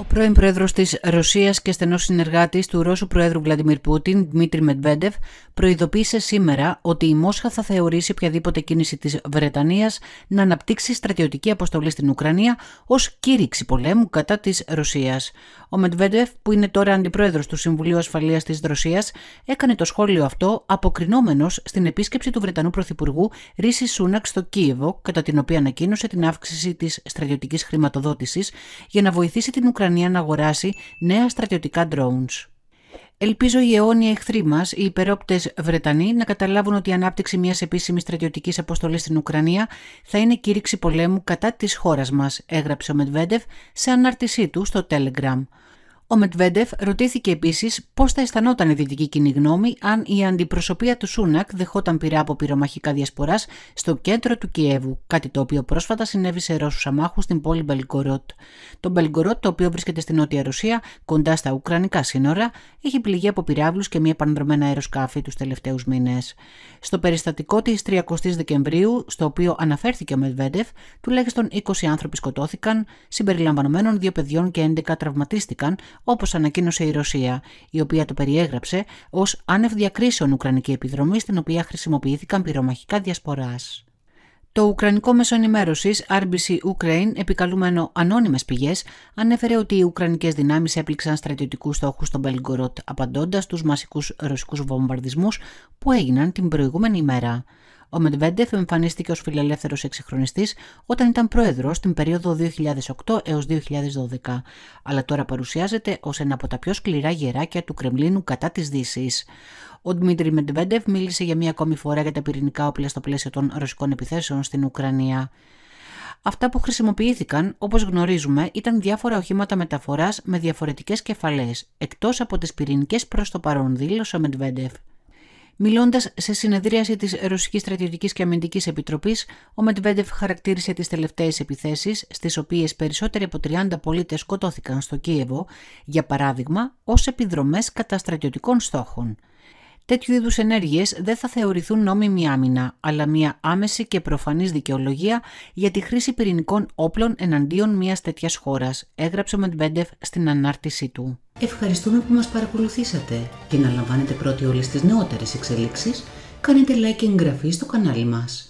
Ο πρώην πρόεδρος της Ρωσίας και στενός συνεργάτης του Ρώσου Προέδρου Βλαντιμίρ Πούτιν, Δημήτρη Μετβέντεφ, προειδοποίησε σήμερα ότι η Μόσχα θα θεωρήσει οποιαδήποτε κίνηση της Βρετανίας να αναπτύξει στρατιωτική αποστολή στην Ουκρανία ως κήρυξη πολέμου κατά της Ρωσίας. Ο Μετβέντεφ, που είναι τώρα αντιπρόεδρος του Συμβουλίου Ασφαλείας της Ρωσίας, έκανε το σχόλιο αυτό αποκρινόμενος στην επίσκεψη του Βρετανού Πρωθυπουργού Ρίση Σούναξ στο Κίεβο, κατά την οποία ανακοίνωσε την αύξηση της στρατιωτικής χρηματοδότησης για να βοηθήσει την Ουκρανία Ουκρανία να αγοράσει νέα στρατιωτικά drones. Ελπίζω οι αιώνιοι εχθροί μας, οι υπερόπτες Βρετανοί, να καταλάβουν ότι η ανάπτυξη μιας επίσημης στρατιωτικής αποστολής στην Ουκρανία θα είναι κήρυξη πολέμου κατά της χώρας μας, έγραψε ο Μετβέντεφ σε ανάρτησή του στο Telegram. Ο Μετβέντεφ ρωτήθηκε επίσης πώς θα αισθανόταν η δυτική κοινή γνώμη αν η αντιπροσωπεία του Σούνακ δεχόταν πειρά από πυρομαχικά διασποράς στο κέντρο του Κιέβου, κάτι το οποίο πρόσφατα συνέβη σε Ρώσους αμάχους στην πόλη Μπελγκορότ. Το Μπελγκορότ, το οποίο βρίσκεται στην Νότια Ρωσία, κοντά στα Ουκρανικά σύνορα, έχει πληγεί από πυράβλους και μία επανδρομένα αεροσκάφη τους τελευταίους μήνες. Στο περιστατικό της 30 Δεκεμβρίου, στο οποίο αναφέρθηκε ο Μετβέντεφ, τουλάχιστον 20 άνθρωποι σκοτώθηκαν, συμπεριλαμβανομένων δύο παιδιών και 11 τραυματίστηκαν, όπως ανακοίνωσε η Ρωσία, η οποία το περιέγραψε ως άνευ διακρίσεων Ουκρανική επιδρομή στην οποία χρησιμοποιήθηκαν πυρομαχικά διασποράς. Το Ουκρανικό Μέσο Ενημέρωσης, RBC Ukraine, επικαλούμενο ανώνυμες πηγές, ανέφερε ότι οι Ουκρανικές δυνάμεις έπληξαν στρατιωτικούς στόχους στο Μπελγκορότ, απαντώντα στου μασικούς ρωσικούς βομβαρδισμούς που έγιναν την προηγούμενη ημέρα. Ο Μετβέντεφ εμφανίστηκε ως φιλελεύθερος εξυγχρονιστής όταν ήταν πρόεδρος την περίοδο 2008 έω 2012, αλλά τώρα παρουσιάζεται ως ένα από τα πιο σκληρά γεράκια του Κρεμλίνου κατά της δύσης. Ο Δημήτρη Μετβέντεφ μίλησε για μία ακόμη φορά για τα πυρηνικά όπλα στο πλαίσιο των ρωσικών επιθέσεων στην Ουκρανία. Αυτά που χρησιμοποιήθηκαν, όπως γνωρίζουμε, ήταν διάφορα οχήματα μεταφοράς με διαφορετικές κεφαλές, εκτός από τις πυρηνικές προς το παρόν, δήλωσε ο Μετβέντεφ. Μιλώντας σε συνεδρίαση της Ρωσικής Στρατιωτικής και Αμυντικής Επιτροπής, ο Μετβέντεφ χαρακτήρισε τις τελευταίες επιθέσεις, στις οποίες περισσότεροι από 30 πολίτες σκοτώθηκαν στο Κίεβο, για παράδειγμα, ως επιδρομές κατά στρατιωτικών στόχων τέτοιου είδους ενέργειες δεν θα θεωρηθούν νόμιμη άμυνα, αλλά μια άμεση και προφανής δικαιολογία για τη χρήση πυρηνικών όπλων εναντίον μιας τέτοιας χώρας, έγραψε ο Μεντβέντεφ στην ανάρτησή του. Ευχαριστούμε που μας παρακολουθήσατε και να λαμβάνετε πρώτοι όλες τις νεότερες εξελίξεις, κάνετε like και εγγραφή στο κανάλι μας.